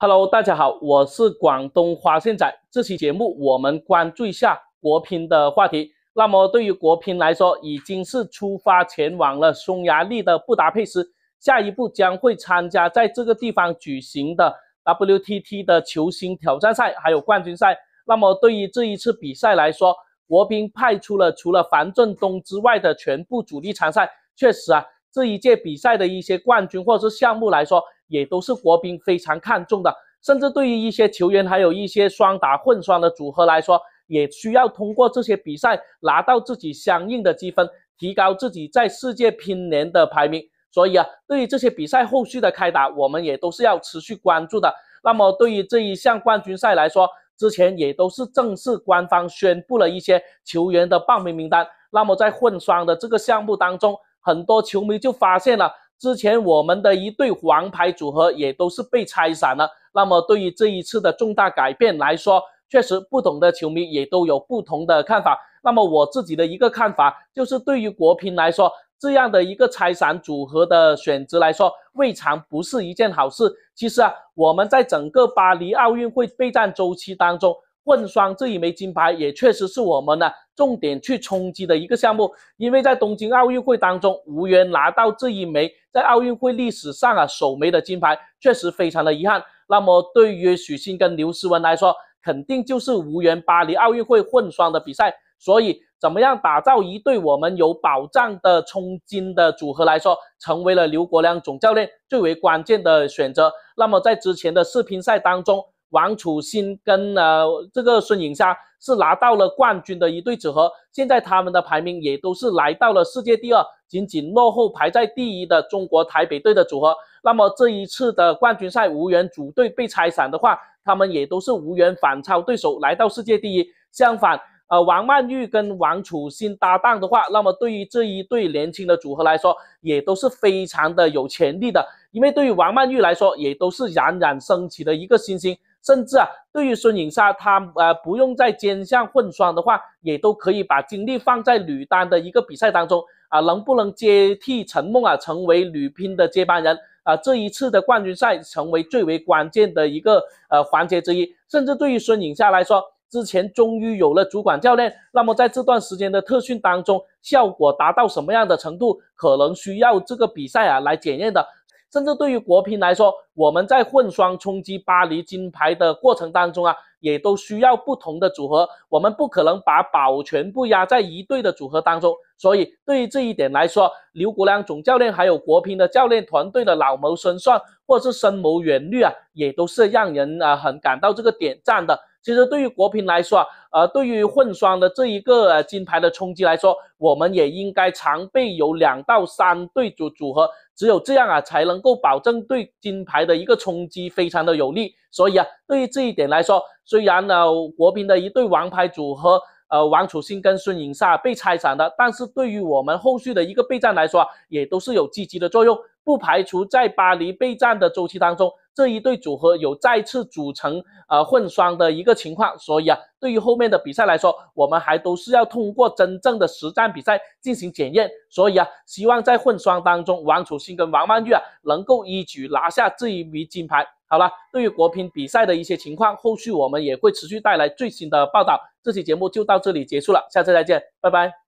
Hello，大家好，我是广东花线仔。这期节目我们关注一下国乒的话题。那么对于国乒来说，已经是出发前往了匈牙利的布达佩斯，下一步将会参加在这个地方举行的 WTT 的球星挑战赛，还有冠军赛。那么对于这一次比赛来说，国乒派出了除了樊振东之外的全部主力参赛。确实啊，这一届比赛的一些冠军或者是项目来说。也都是国乒非常看重的，甚至对于一些球员，还有一些双打、混双的组合来说，也需要通过这些比赛拿到自己相应的积分，提高自己在世界乒联的排名。所以啊，对于这些比赛后续的开打，我们也都是要持续关注的。那么，对于这一项冠军赛来说，之前也都是正式官方宣布了一些球员的报名名单。那么，在混双的这个项目当中，很多球迷就发现了。之前我们的一对王牌组合也都是被拆散了。那么对于这一次的重大改变来说，确实不同的球迷也都有不同的看法。那么我自己的一个看法就是，对于国乒来说，这样的一个拆散组合的选择来说，未尝不是一件好事。其实啊，我们在整个巴黎奥运会备战周期当中。混双这一枚金牌也确实是我们的重点去冲击的一个项目，因为在东京奥运会当中无缘拿到这一枚在奥运会历史上啊首枚的金牌，确实非常的遗憾。那么对于许昕跟刘诗雯来说，肯定就是无缘巴黎奥运会混双的比赛。所以，怎么样打造一对我们有保障的冲金的组合来说，成为了刘国梁总教练最为关键的选择。那么在之前的世乒赛当中。王楚钦跟呃这个孙颖莎是拿到了冠军的一对组合，现在他们的排名也都是来到了世界第二，仅仅落后排在第一的中国台北队的组合。那么这一次的冠军赛无缘组队被拆散的话，他们也都是无缘反超对手来到世界第一。相反，呃王曼玉跟王楚钦搭档的话，那么对于这一对年轻的组合来说，也都是非常的有潜力的，因为对于王曼玉来说，也都是冉冉升起的一个新星。甚至啊，对于孙颖莎，她呃不用在肩上混双的话，也都可以把精力放在女单的一个比赛当中啊，能不能接替陈梦啊，成为女乒的接班人啊？这一次的冠军赛成为最为关键的一个呃环节之一。甚至对于孙颖莎来说，之前终于有了主管教练，那么在这段时间的特训当中，效果达到什么样的程度，可能需要这个比赛啊来检验的。甚至对于国乒来说，我们在混双冲击巴黎金牌的过程当中啊，也都需要不同的组合，我们不可能把宝全部压在一队的组合当中，所以对于这一点来说，刘国梁总教练还有国乒的教练团队的老谋深算或者是深谋远虑啊，也都是让人啊很感到这个点赞的。其实对于国乒来说，呃，对于混双的这一个呃金牌的冲击来说，我们也应该常备有两到三对组组合，只有这样啊，才能够保证对金牌。的一个冲击非常的有利，所以啊，对于这一点来说，虽然呢，国乒的一对王牌组合，呃，王楚钦跟孙颖莎被拆散了，但是对于我们后续的一个备战来说也都是有积极的作用，不排除在巴黎备战的周期当中。这一对组合有再次组成呃混双的一个情况，所以啊，对于后面的比赛来说，我们还都是要通过真正的实战比赛进行检验。所以啊，希望在混双当中，王楚钦跟王曼玉啊能够一举拿下这一枚金牌。好了，对于国乒比赛的一些情况，后续我们也会持续带来最新的报道。这期节目就到这里结束了，下次再见，拜拜。